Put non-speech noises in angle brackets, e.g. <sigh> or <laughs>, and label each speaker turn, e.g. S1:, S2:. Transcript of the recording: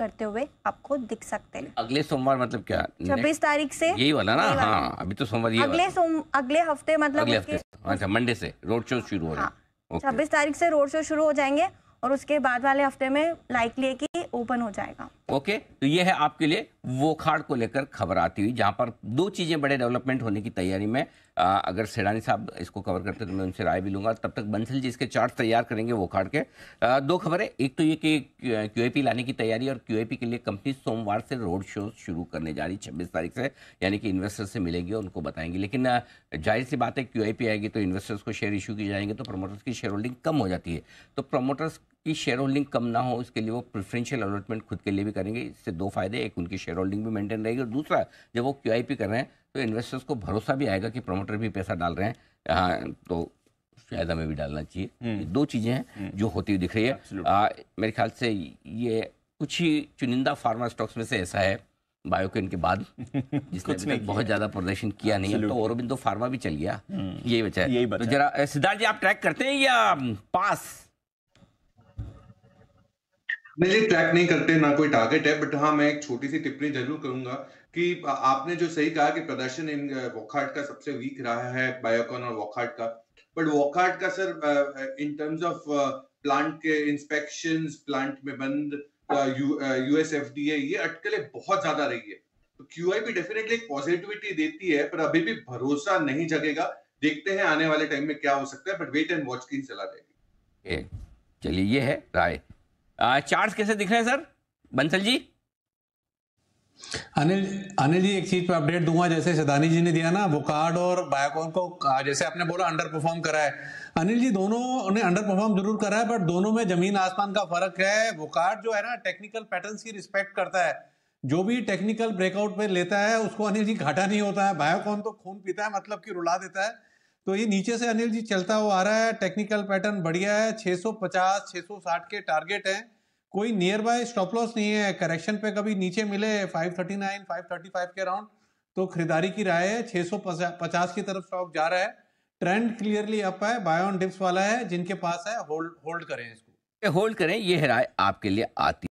S1: करते हुए आपको दिख सकते हैं अगले सोमवार मतलब क्या छब्बीस तारीख से यही वाला ना वाला। हाँ अभी तो सोमवार अगले सोम अगले हफ्ते मतलब अगले हफ्ते अच्छा मंडे से रोड शो शुरू हो रहा है छब्बीस तारीख से रोड शो शुरू हो जाएंगे और उसके बाद वाले हफ्ते में लाइक लिए की ओपन हो जाएगा ओके तो ये है आपके लिए वो खाड़ को लेकर खबर आती हुई जहाँ पर दो चीज़ें बड़े डेवलपमेंट होने की तैयारी में आ, अगर सेडानी साहब इसको कवर करते तो मैं उनसे राय भी लूंगा तब तक बंसल जी इसके चार्ट तैयार करेंगे वो खाड़ के आ, दो खबरें एक तो ये कि क्यू लाने की तैयारी और क्यू के लिए कंपनी सोमवार से रोड शो शुरू करने जा रही छब्बीस तारीख से यानी कि इन्वेस्टर से मिलेंगे और उनको बताएंगे लेकिन जाहिर सी बात है क्यू आएगी तो इन्वेस्टर्स को शेयर इशू किए जाएंगे तो प्रमोटर्स की शेयर होल्डिंग कम हो जाती है तो प्रमोटर्स कि शेयर होल्डिंग कम ना हो उसके लिए वो प्रेफरेंशियल अलॉटमेंट खुद के लिए भी करेंगे इससे दो फायदे एक उनकी शेयर होल्डिंग भी मेंटेन रहेगी और दूसरा जब वो क्यू कर रहे हैं तो इन्वेस्टर्स को भरोसा भी आएगा कि प्रमोटर भी पैसा डाल रहे हैं हाँ तो शायद हमें भी डालना चाहिए हम्म। दो चीज़ें हैं हम्म। जो होती हुई दिख रही है आ, मेरे ख्याल से ये कुछ ही चुनिंदा फार्मा स्टॉक्स में से ऐसा है बायोकिन के बाद <laughs> जिसने अभी नहीं बहुत ज्यादा प्रदर्शन किया नहीं है तो औरबिंदो फार्मा भी चल गया हम्म। यही बचा है यही बचा तो जरा सिद्धार्थ जी आप ट्रैक करते हैं या पास
S2: मैं ये ट्रैक नहीं करते ना कोई टारगेट है बट हाँ मैं एक छोटी सी टिप्पणी जरूर करूंगा कि आपने जो सही कहा कि प्रदर्शन इन वॉकहार्ट का सबसे वीक रहा है बायोकॉन और वॉकहार्ट का बट वॉकहार्ट का sir in terms of plant के इंस्पेक्शन प्लांट में बंद यूएस एफ डी ये अटकलें बहुत ज्यादा रही है तो क्यू आई भी डेफिनेटली पॉजिटिविटी देती है पर अभी भी भरोसा नहीं जगेगा देखते हैं आने वाले टाइम में क्या हो सकता है बट वेट एंड वॉच की चला
S1: जाएगी चलिए ये है राय
S3: चार्ट कैसे दिख रहे हैं सर बंसल जी अनिल अनिल जी एक चीज पे अपडेट दूंगा जैसे सदानी जी ने दिया ना वो कार्ड और बायोकॉन को जैसे आपने बोला अंडर परफॉर्म करा है अनिल जी दोनों ने अंडर परफॉर्म जरूर करा है बट दोनों में जमीन आसमान का फर्क है वो कार्ड जो है ना टेक्निकल पैटर्न की रिस्पेक्ट करता है जो भी टेक्निकल ब्रेकआउट पे लेता है उसको अनिल जी घाटा नहीं होता है बायोकॉन तो खून पीता है मतलब की रुला देता है तो ये नीचे से अनिल जी चलता हुआ आ रहा है टेक्निकल पैटर्न बढ़िया है 650 660 के टारगेट हैं कोई नियर बाय स्टॉप लॉस नहीं है करेक्शन पे कभी नीचे मिले 539 535 के राउंड तो खरीदारी की राय है 650 की तरफ स्टॉक जा रहा है ट्रेंड क्लियरली अप है बायोन डिप्स वाला है जिनके पास है होल्ड होल्ड करें इसको होल्ड करें ये राय
S2: आपके लिए आती